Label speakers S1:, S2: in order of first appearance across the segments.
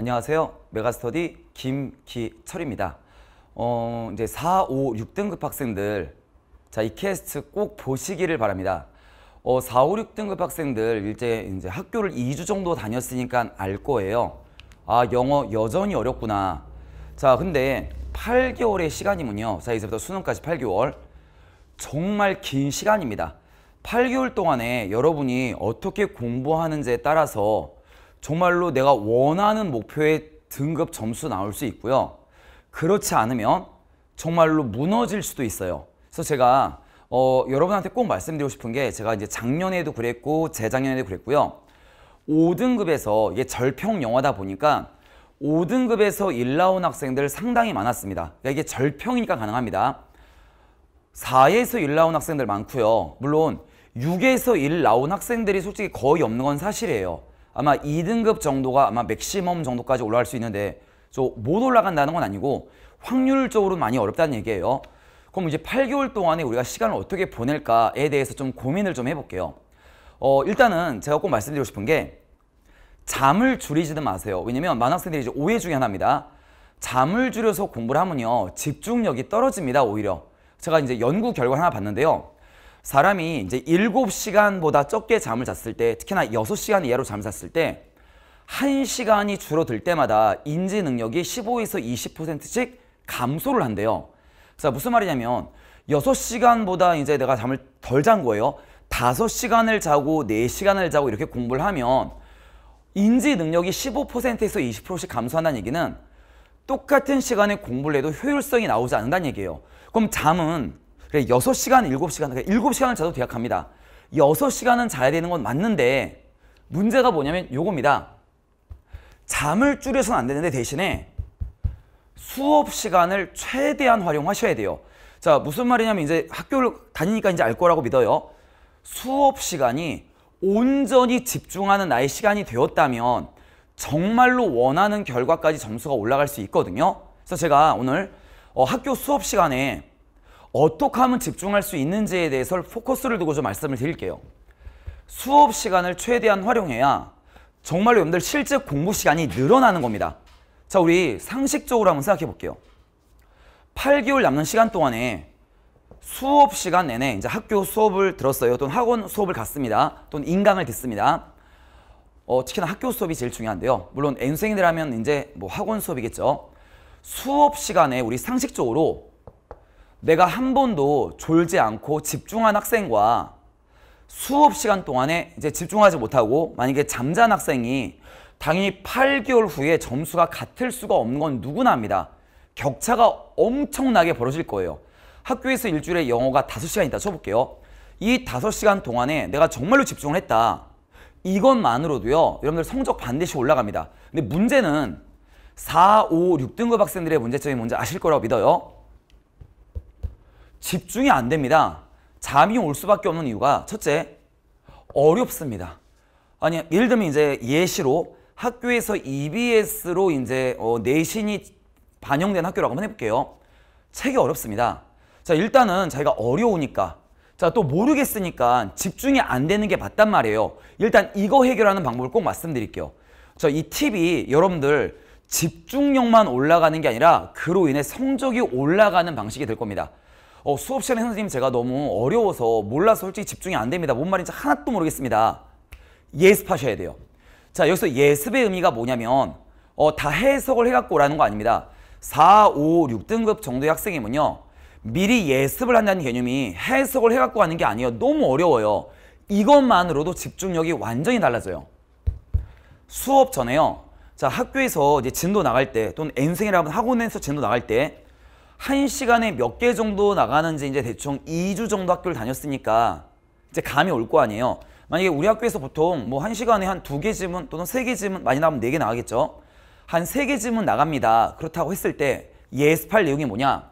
S1: 안녕하세요. 메가스터디 김기철입니다. 어, 이제 4, 5, 6등급 학생들 자, 이 캐스트 꼭 보시기를 바랍니다. 어, 4, 5, 6등급 학생들 이제 이제 학교를 2주 정도 다녔으니까 알 거예요. 아, 영어 여전히 어렵구나. 자, 근데 8개월의 시간이면요. 자, 이제부터 수능까지 8개월. 정말 긴 시간입니다. 8개월 동안에 여러분이 어떻게 공부하는지에 따라서 정말로 내가 원하는 목표의 등급 점수 나올 수 있고요. 그렇지 않으면 정말로 무너질 수도 있어요. 그래서 제가 어, 여러분한테 꼭 말씀드리고 싶은 게 제가 이제 작년에도 그랬고 재작년에도 그랬고요. 5등급에서 이게 절평 영화다 보니까 5등급에서 1 나온 학생들 상당히 많았습니다. 그러니까 이게 절평이니까 가능합니다. 4에서 1 나온 학생들 많고요. 물론 6에서 1 나온 학생들이 솔직히 거의 없는 건 사실이에요. 아마 2등급 정도가 아마 맥시멈 정도까지 올라갈 수 있는데 저못 올라간다는 건 아니고 확률적으로 많이 어렵다는 얘기예요. 그럼 이제 8개월 동안에 우리가 시간을 어떻게 보낼까에 대해서 좀 고민을 좀 해볼게요. 어, 일단은 제가 꼭 말씀드리고 싶은 게 잠을 줄이지는 마세요. 왜냐면 만학생들이 이제 오해 중에 하나입니다. 잠을 줄여서 공부를 하면요. 집중력이 떨어집니다, 오히려. 제가 이제 연구 결과 하나 봤는데요. 사람이 이제 7시간보다 적게 잠을 잤을 때 특히나 6시간 이하로 잠을 잤을 때 1시간이 줄어들 때마다 인지 능력이 15에서 20%씩 감소를 한대요. 그래서 무슨 말이냐면 6시간보다 이제 내가 잠을 덜 잔 거예요. 5시간을 자고 4시간을 자고 이렇게 공부를 하면 인지 능력이 15%에서 20%씩 감소한다는 얘기는 똑같은 시간에 공부를 해도 효율성이 나오지 않는다는 얘기예요. 그럼 잠은 그래 6시간, 7시간, 7시간을 그러니까 자도 대학 합니다 6시간은 자야 되는 건 맞는데 문제가 뭐냐면 요겁니다. 잠을 줄여서는 안 되는데 대신에 수업 시간을 최대한 활용하셔야 돼요. 자, 무슨 말이냐면 이제 학교를 다니니까 이제 알 거라고 믿어요. 수업 시간이 온전히 집중하는 나의 시간이 되었다면 정말로 원하는 결과까지 점수가 올라갈 수 있거든요. 그래서 제가 오늘 어, 학교 수업 시간에 어떻게 하면 집중할 수 있는지에 대해서 포커스를 두고 좀 말씀을 드릴게요. 수업 시간을 최대한 활용해야 정말로 여러분들 실제 공부 시간이 늘어나는 겁니다. 자, 우리 상식적으로 한번 생각해 볼게요. 8개월 남는 시간 동안에 수업 시간 내내 이제 학교 수업을 들었어요. 또는 학원 수업을 갔습니다. 또는 인강을 듣습니다. 어, 특히나 학교 수업이 제일 중요한데요. 물론 N생이라면 이제 뭐 학원 수업이겠죠. 수업 시간에 우리 상식적으로 내가 한 번도 졸지 않고 집중한 학생과 수업 시간 동안에 이제 집중하지 못하고 만약에 잠자는 학생이 당연히 8개월 후에 점수가 같을 수가 없는 건 누구나 합니다. 격차가 엄청나게 벌어질 거예요. 학교에서 일주일에 영어가 5시간 있다 쳐볼게요. 이 5시간 동안에 내가 정말로 집중을 했다. 이것만으로도요. 여러분들 성적 반드시 올라갑니다. 근데 문제는 4, 5, 6등급 학생들의 문제점이 뭔지 아실 거라고 믿어요. 집중이 안 됩니다. 잠이 올 수밖에 없는 이유가 첫째, 어렵습니다. 아니, 예를 들면 이제 예시로 학교에서 EBS로 이제 어, 내신이 반영된 학교라고 한번 해볼게요. 책이 어렵습니다. 자, 일단은 자기가 어려우니까 자, 또 모르겠으니까 집중이 안 되는 게 맞단 말이에요. 일단 이거 해결하는 방법을 꼭 말씀드릴게요. 저 이 팁이 여러분들 집중력만 올라가는 게 아니라 그로 인해 성적이 올라가는 방식이 될 겁니다. 어, 수업 시간에 선생님 제가 너무 어려워서 몰라서 솔직히 집중이 안 됩니다. 뭔 말인지 하나도 모르겠습니다. 예습하셔야 돼요. 자 여기서 예습의 의미가 뭐냐면 어, 다 해석을 해갖고라는 오거 아닙니다. 4, 5, 6등급 정도의 학생이면요. 미리 예습을 한다는 개념이 해석을 해갖고 가는게 아니에요. 너무 어려워요. 이것만으로도 집중력이 완전히 달라져요. 수업 전에요. 자 학교에서 이제 진도 나갈 때 또는 N생이라면 하 학원에서 진도 나갈 때 한시간에몇개 정도 나가는지 이제 대충 2주 정도 학교를 다녔으니까 이제 감이 올 거 아니에요. 만약에 우리 학교에서 보통 뭐 한시간에한 두개 지문 또는 세개 지문 많이 나오면 네 개 나가겠죠. 한 세개 지문 나갑니다. 그렇다고 했을 때 예습할 내용이 뭐냐?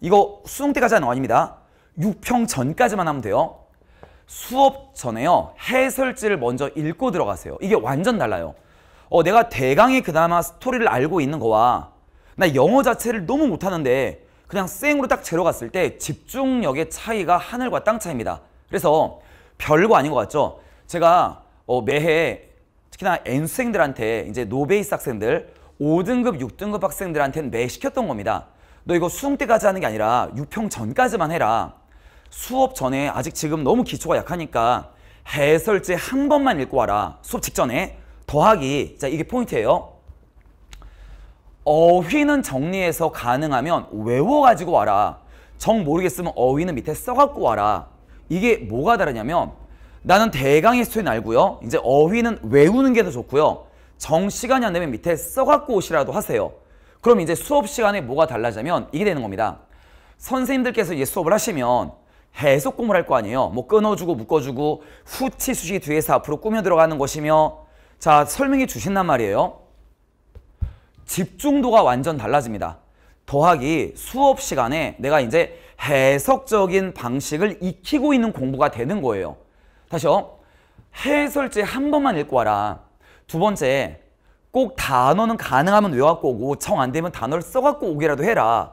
S1: 이거 수능 때까지 하는 거 아닙니다. 6평 전까지만 하면 돼요. 수업 전에요. 해설지를 먼저 읽고 들어가세요. 이게 완전 달라요. 어, 내가 대강의 그나마 스토리를 알고 있는 거와 나 영어 자체를 너무 못하는데 그냥 쌩으로 딱 재러 갔을 때 집중력의 차이가 하늘과 땅 차이입니다. 그래서 별거 아닌 것 같죠? 제가 어, 매해 특히나 N수생들한테 이제 노베이스 학생들 5등급, 6등급 학생들한테는 매 시켰던 겁니다. 너 이거 수능 때까지 하는 게 아니라 6평 전까지만 해라. 수업 전에 아직 지금 너무 기초가 약하니까 해설제 한 번만 읽고 와라. 수업 직전에 더하기. 자, 이게 포인트예요. 어휘는 정리해서 가능하면 외워가지고 와라. 정 모르겠으면 어휘는 밑에 써갖고 와라. 이게 뭐가 다르냐면 나는 대강의 수는 알고요. 이제 어휘는 외우는 게 더 좋고요. 정 시간이 안 되면 밑에 써갖고 오시라도 하세요. 그럼 이제 수업 시간에 뭐가 달라지면 이게 되는 겁니다. 선생님들께서 이제 수업을 하시면 해석 공부를 할 거 아니에요. 뭐 끊어주고 묶어주고 후치 수식 뒤에서 앞으로 꾸며 들어가는 것이며 자 설명해 주신단 말이에요. 집중도가 완전 달라집니다. 더하기 수업 시간에 내가 이제 해석적인 방식을 익히고 있는 공부가 되는 거예요. 다시요. 어? 해설지 한 번만 읽고 와라. 두 번째, 꼭 단어는 가능하면 외웠고 오고 정안 되면 단어를 써갖고 오기라도 해라.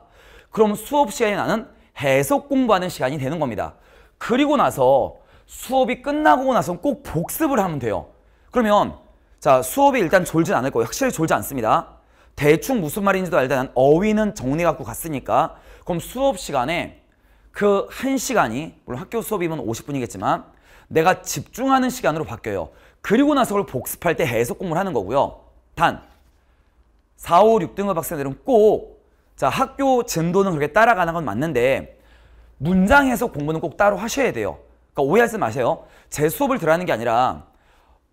S1: 그럼 수업 시간에 나는 해석 공부하는 시간이 되는 겁니다. 그리고 나서 수업이 끝나고 나서 꼭 복습을 하면 돼요. 그러면 자 수업이 일단 졸진 않을 거예요. 확실히 졸지 않습니다. 대충 무슨 말인지도 알다 난 어휘는 정리 갖고 갔으니까 그럼 수업 시간에 그 한시간이 물론 학교 수업이면 50분이겠지만 내가 집중하는 시간으로 바뀌어요. 그리고 나서 그걸 복습할 때 해석 공부를 하는 거고요. 단 4, 5, 6등급 학생들은 꼭 자, 학교 진도는 그렇게 따라가는 건 맞는데 문장 해석 공부는 꼭 따로 하셔야 돼요. 그러니까 오해하지 마세요. 제 수업을 들어가는 게 아니라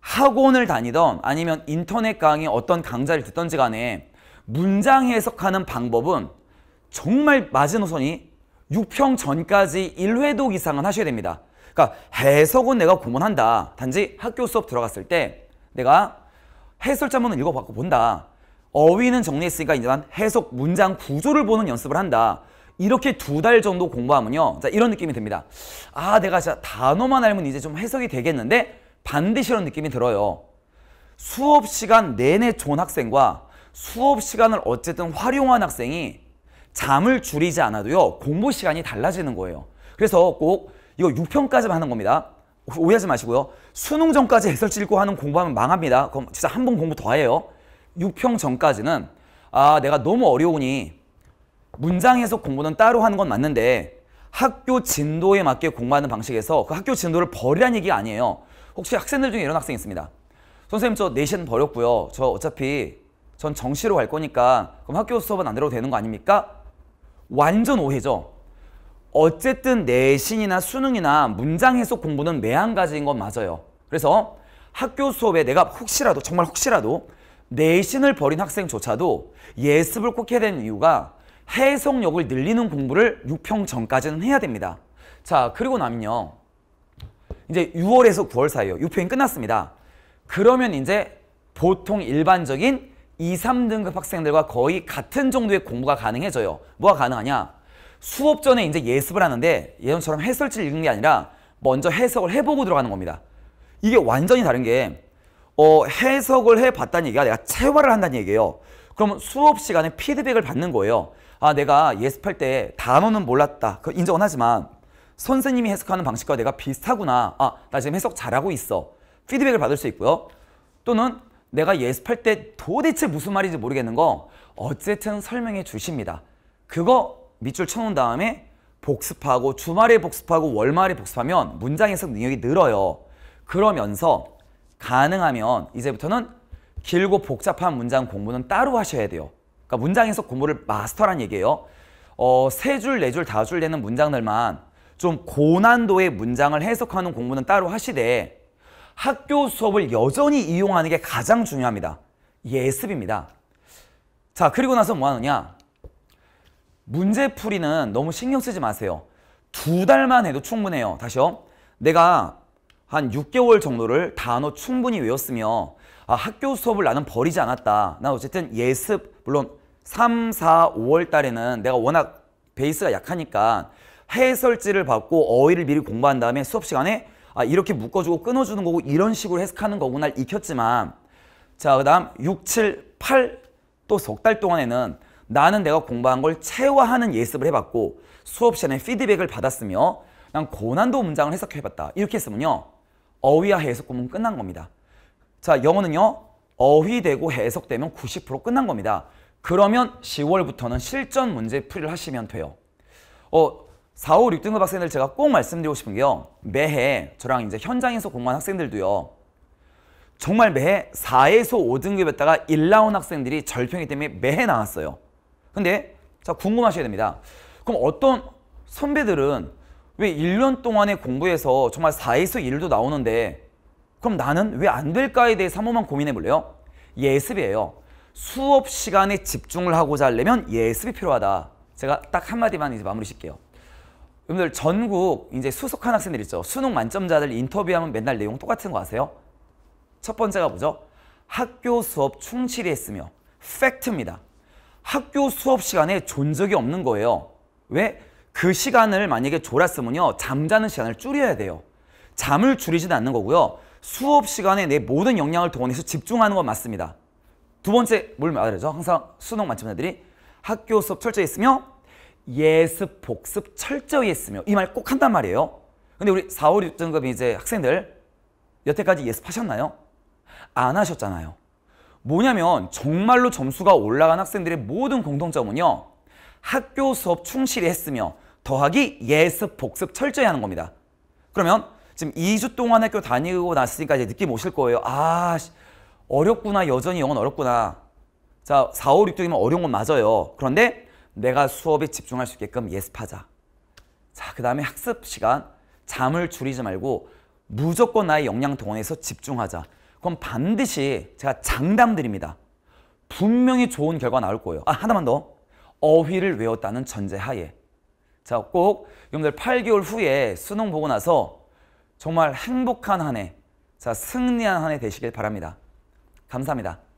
S1: 학원을 다니던 아니면 인터넷 강의 어떤 강좌를 듣던지 간에 문장 해석하는 방법은 정말 마지노선이 6평 전까지 1회독 이상은 하셔야 됩니다. 그러니까 해석은 내가 고문한다. 단지 학교 수업 들어갔을 때 내가 해설자문을 읽어봤고 본다. 어휘는 정리했으니까 이제 난 해석 문장 구조를 보는 연습을 한다. 이렇게 두 달 정도 공부하면요. 자, 이런 느낌이 듭니다. 아, 내가 진짜 단어만 알면 이제 좀 해석이 되겠는데 반드시 이런 느낌이 들어요. 수업 시간 내내 존 학생과 수업 시간을 어쨌든 활용한 학생이 잠을 줄이지 않아도요 공부 시간이 달라지는 거예요 그래서 꼭 이거 6평까지만 하는 겁니다 오해하지 마시고요 수능 전까지 해설지 읽고 하는 공부하면 망합니다 그럼 진짜 한 번 공부 더 해요 6평 전까지는 아 내가 너무 어려우니 문장 에서 공부는 따로 하는 건 맞는데 학교 진도에 맞게 공부하는 방식에서 그 학교 진도를 버리라는 얘기가 아니에요 혹시 학생들 중에 이런 학생이 있습니다 선생님 저 내신 버렸고요 저 어차피 전 정시로 갈 거니까 그럼 학교 수업은 안 들어도 되는 거 아닙니까? 완전 오해죠. 어쨌든 내신이나 수능이나 문장 해석 공부는 매한가지인 건 맞아요. 그래서 학교 수업에 내가 혹시라도 정말 혹시라도 내신을 버린 학생조차도 예습을 꼭 해야 되는 이유가 해석력을 늘리는 공부를 6평 전까지는 해야 됩니다. 자 그리고 나면요. 이제 6월에서 9월 사이요. 6평이 끝났습니다. 그러면 이제 보통 일반적인 2, 3등급 학생들과 거의 같은 정도의 공부가 가능해져요. 뭐가 가능하냐? 수업 전에 이제 예습을 하는데 예전처럼 해설지를 읽는 게 아니라 먼저 해석을 해보고 들어가는 겁니다. 이게 완전히 다른 게 어, 해석을 해봤다는 얘기가 내가 체화를 한다는 얘기예요. 그럼 수업 시간에 피드백을 받는 거예요. 아 내가 예습할 때 단어는 몰랐다. 그 인정은 하지만 선생님이 해석하는 방식과 내가 비슷하구나. 아 나 지금 해석 잘하고 있어. 피드백을 받을 수 있고요. 또는 내가 예습할 때 도대체 무슨 말인지 모르겠는 거 어쨌든 설명해 주십니다. 그거 밑줄 쳐놓은 다음에 복습하고 주말에 복습하고 월말에 복습하면 문장 해석 능력이 늘어요. 그러면서 가능하면 이제부터는 길고 복잡한 문장 공부는 따로 하셔야 돼요. 그러니까 문장 해석 공부를 마스터란 얘기예요. 어, 세 줄, 네 줄, 다 줄 되는 문장들만 좀 고난도의 문장을 해석하는 공부는 따로 하시되 학교 수업을 여전히 이용하는 게 가장 중요합니다. 예습입니다. 자, 그리고 나서 뭐 하느냐? 문제 풀이는 너무 신경 쓰지 마세요. 두 달만 해도 충분해요. 다시요. 내가 한 6개월 정도를 단어 충분히 외웠으며 아, 학교 수업을 나는 버리지 않았다. 난 어쨌든 예습, 물론 3, 4, 5월 달에는 내가 워낙 베이스가 약하니까 해설지를 받고 어휘를 미리 공부한 다음에 수업 시간에 아, 이렇게 묶어주고 끊어주는 거고 이런 식으로 해석하는 거구나 익혔지만 자, 그 다음 6, 7, 8 또 석 달 동안에는 나는 내가 공부한 걸 체화하는 예습을 해봤고 수업 시간에 피드백을 받았으며 난 고난도 문장을 해석해봤다. 이렇게 했으면요. 어휘와 해석 공부는 끝난 겁니다. 자, 영어는요. 어휘되고 해석되면 90% 끝난 겁니다. 그러면 10월부터는 실전 문제 풀이를 하시면 돼요. 어, 4, 5, 6등급 학생들 제가 꼭 말씀드리고 싶은 게요. 매해 저랑 이제 현장에서 공부한 학생들도요. 정말 매해 4에서 5등급에다가 1 나온 학생들이 절평이 때문에 매해 나왔어요. 근데 자 궁금하셔야 됩니다. 그럼 어떤 선배들은 왜 1년 동안의 공부에서 정말 4에서 1도 나오는데 그럼 나는 왜 안 될까에 대해서 한 번만 고민해 볼래요? 예습이에요. 수업 시간에 집중을 하고자 하려면 예습이 필요하다. 제가 딱 한마디만 이제 마무리 실게요. 여러분들 전국 이제 수석한 학생들 있죠. 수능 만점자들 인터뷰하면 맨날 내용 똑같은 거 아세요? 첫 번째가 뭐죠? 학교 수업 충실히 했으며 팩트입니다. 학교 수업 시간에 존 적이 없는 거예요. 왜? 그 시간을 만약에 졸았으면요. 잠자는 시간을 줄여야 돼요. 잠을 줄이지는 않는 거고요. 수업 시간에 내 모든 역량을 동원해서 집중하는 건 맞습니다. 두 번째 뭘 말하죠? 항상 수능 만점자들이 학교 수업 철저히 했으며 예습, 복습 철저히 했으며 이 말 꼭 한단 말이에요. 근데 우리 4, 5, 6등급 이제 학생들 여태까지 예습하셨나요? 안 하셨잖아요. 뭐냐면 정말로 점수가 올라간 학생들의 모든 공통점은요. 학교 수업 충실히 했으며 더하기 예습, 복습 철저히 하는 겁니다. 그러면 지금 2주 동안 학교 다니고 났으니까 이제 느낌 오실 거예요. 아, 어렵구나. 여전히 영어는 어렵구나. 자, 4, 5, 6등이면 어려운 건 맞아요. 그런데 내가 수업에 집중할 수 있게끔 예습하자. 자, 그 다음에 학습 시간, 잠을 줄이지 말고 무조건 나의 역량 동원해서 집중하자. 그럼 반드시 제가 장담드립니다. 분명히 좋은 결과 나올 거예요. 아, 하나만 더. 어휘를 외웠다는 전제하에. 자, 꼭 여러분들 8개월 후에 수능 보고 나서 정말 행복한 한 해, 자, 승리한 한 해 되시길 바랍니다. 감사합니다.